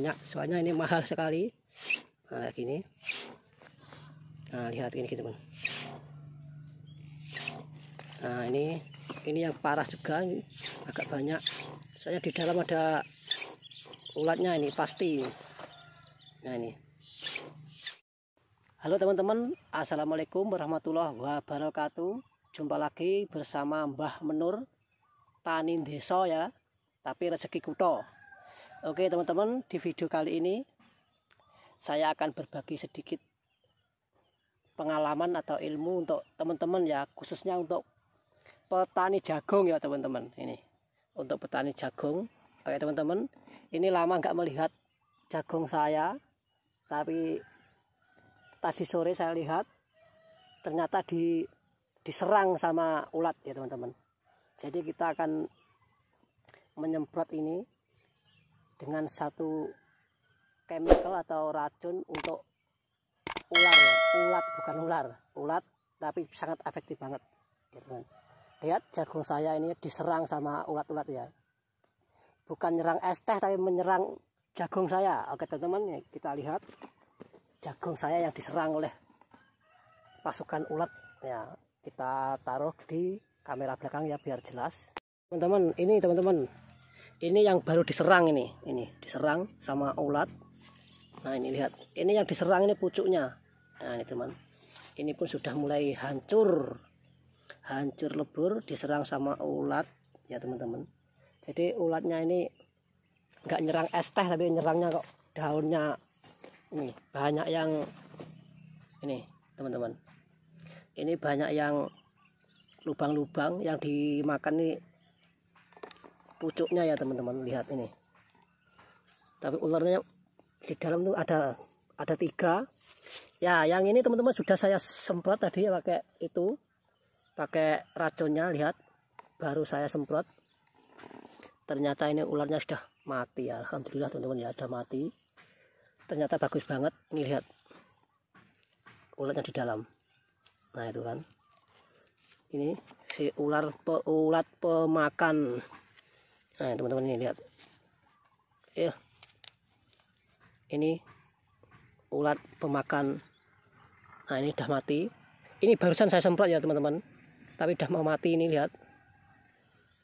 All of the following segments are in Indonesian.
banyak soalnya ini mahal sekali nah gini nah lihat ini gitu teman nah ini ini yang parah juga agak banyak soalnya di dalam ada ulatnya ini pasti nah ini halo teman-teman assalamualaikum warahmatullahi wabarakatuh jumpa lagi bersama Mbah Menur Tanin Deso ya tapi rezeki kuto Oke teman-teman, di video kali ini saya akan berbagi sedikit pengalaman atau ilmu untuk teman-teman ya, khususnya untuk petani jagung ya teman-teman. Ini untuk petani jagung. Oke teman-teman, ini lama nggak melihat jagung saya, tapi tadi sore saya lihat ternyata di diserang sama ulat ya teman-teman. Jadi kita akan menyemprot ini dengan satu chemical atau racun untuk ular ya ulat bukan ular ulat tapi sangat efektif banget gitu kan. lihat jagung saya ini diserang sama ulat-ulat ya bukan nyerang es teh tapi menyerang jagung saya oke teman-teman ya, kita lihat jagung saya yang diserang oleh pasukan ulat ya kita taruh di kamera belakang ya biar jelas teman-teman ini teman-teman ini yang baru diserang ini ini diserang sama ulat nah ini lihat ini yang diserang ini pucuknya nah ini teman ini pun sudah mulai hancur hancur lebur diserang sama ulat ya teman-teman jadi ulatnya ini nggak nyerang es teh tapi nyerangnya kok daunnya ini banyak yang ini teman-teman ini banyak yang lubang-lubang yang dimakan nih pucuknya ya teman-teman lihat ini tapi ularnya di dalam itu ada ada tiga ya yang ini teman-teman sudah saya semprot tadi ya, pakai itu pakai racunnya lihat baru saya semprot ternyata ini ularnya sudah mati ya Alhamdulillah teman-teman ya sudah mati ternyata bagus banget ini lihat ularnya di dalam nah itu kan ini si ular pe, ulat pemakan nah teman-teman ini lihat ya ini ulat pemakan nah ini udah mati ini barusan saya semprot ya teman-teman tapi udah mau mati ini lihat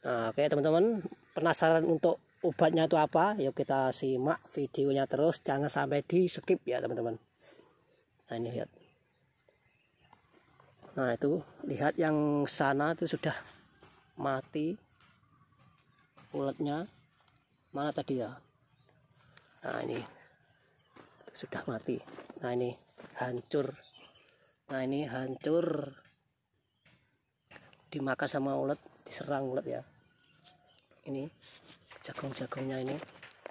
nah, oke teman-teman penasaran untuk obatnya itu apa yuk kita simak videonya terus jangan sampai di skip ya teman-teman nah ini lihat nah itu lihat yang sana itu sudah mati ulatnya mana tadi ya nah ini sudah mati nah ini hancur nah ini hancur dimakan sama ulat diserang ulat ya ini jagung-jagungnya ini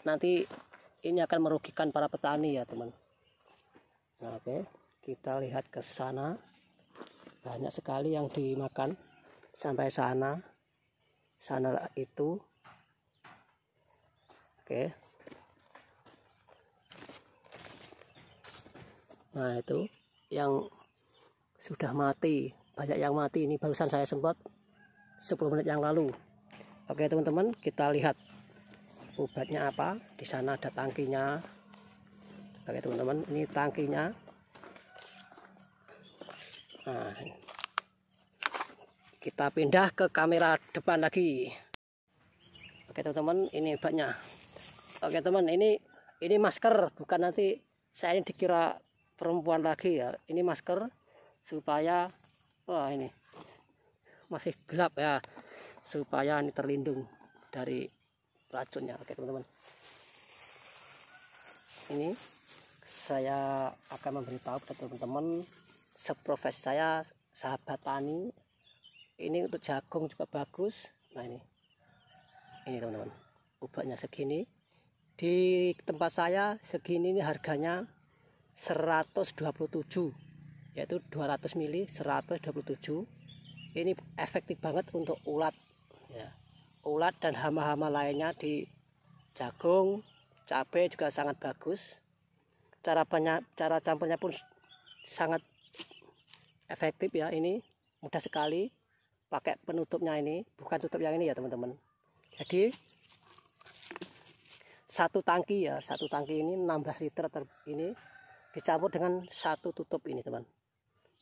nanti ini akan merugikan para petani ya teman nah, oke okay. kita lihat ke sana banyak sekali yang dimakan sampai sana sana itu Oke. Nah, itu yang sudah mati. Banyak yang mati ini barusan saya semprot 10 menit yang lalu. Oke, teman-teman, kita lihat obatnya apa. Di sana ada tangkinya. Oke, teman-teman, ini tangkinya. Nah, kita pindah ke kamera depan lagi. Oke, teman-teman, ini obatnya. Oke teman, ini ini masker bukan nanti saya ini dikira perempuan lagi ya. Ini masker supaya wah ini masih gelap ya supaya ini terlindung dari racunnya. Oke teman-teman. Ini saya akan memberitahu kepada teman-teman seprofes saya sahabat tani ini untuk jagung juga bagus nah ini ini teman-teman ubahnya segini di tempat saya segini ini harganya 127 yaitu 200 mili 127 ini efektif banget untuk ulat ya. ulat dan hama-hama lainnya di jagung cabe juga sangat bagus cara banyak cara campurnya pun sangat efektif ya ini mudah sekali pakai penutupnya ini bukan tutup yang ini ya teman-teman jadi satu tangki ya satu tangki ini 16 liter ter ini dicampur dengan satu tutup ini teman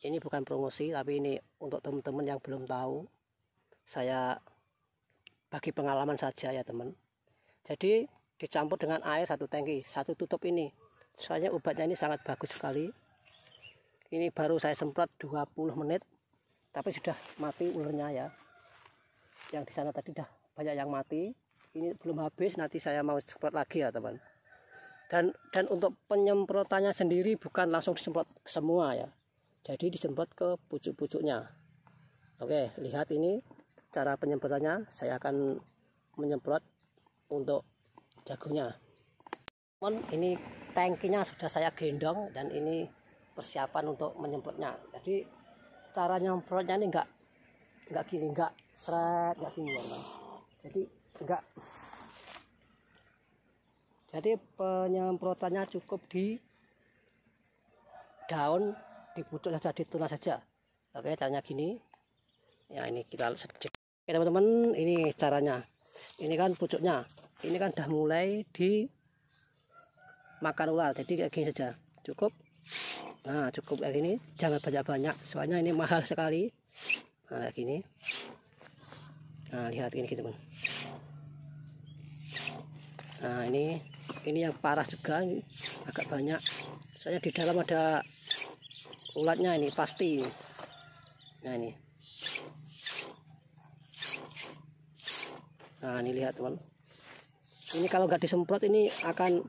ini bukan promosi tapi ini untuk teman-teman yang belum tahu saya bagi pengalaman saja ya teman jadi dicampur dengan air satu tangki satu tutup ini soalnya obatnya ini sangat bagus sekali ini baru saya semprot 20 menit tapi sudah mati ulernya ya yang di sana tadi dah banyak yang mati ini belum habis nanti saya mau semprot lagi ya teman dan dan untuk penyemprotannya sendiri bukan langsung disemprot semua ya jadi disemprot ke pucuk-pucuknya oke lihat ini cara penyemprotannya saya akan menyemprot untuk jagungnya teman ini tangkinya sudah saya gendong dan ini persiapan untuk menyemprotnya jadi cara nyemprotnya ini enggak enggak gini enggak seret enggak gini ya jadi enggak jadi penyemprotannya cukup di daun di pucuk saja di tunas saja oke caranya gini ya ini kita sedikit oke teman-teman ini caranya ini kan pucuknya ini kan udah mulai di makan ular jadi kayak gini saja cukup nah cukup kayak gini jangan banyak-banyak soalnya ini mahal sekali nah kayak gini nah lihat ini gitu teman nah ini ini yang parah juga agak banyak soalnya di dalam ada ulatnya ini pasti nah ini nah ini lihat teman ini kalau nggak disemprot ini akan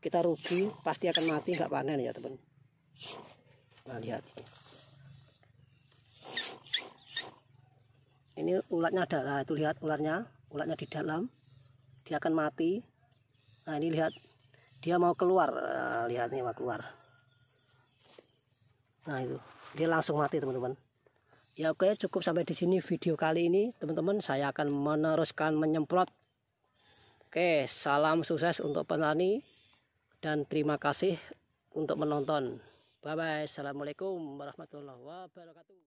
kita rugi pasti akan mati nggak panen ya teman nah lihat ini ulatnya ada lah. itu lihat ularnya ulatnya di dalam dia akan mati nah ini lihat dia mau keluar nah, lihat nih mau keluar nah itu dia langsung mati teman-teman ya oke cukup sampai di sini video kali ini teman-teman saya akan meneruskan menyemprot oke salam sukses untuk petani dan terima kasih untuk menonton bye bye assalamualaikum warahmatullahi wabarakatuh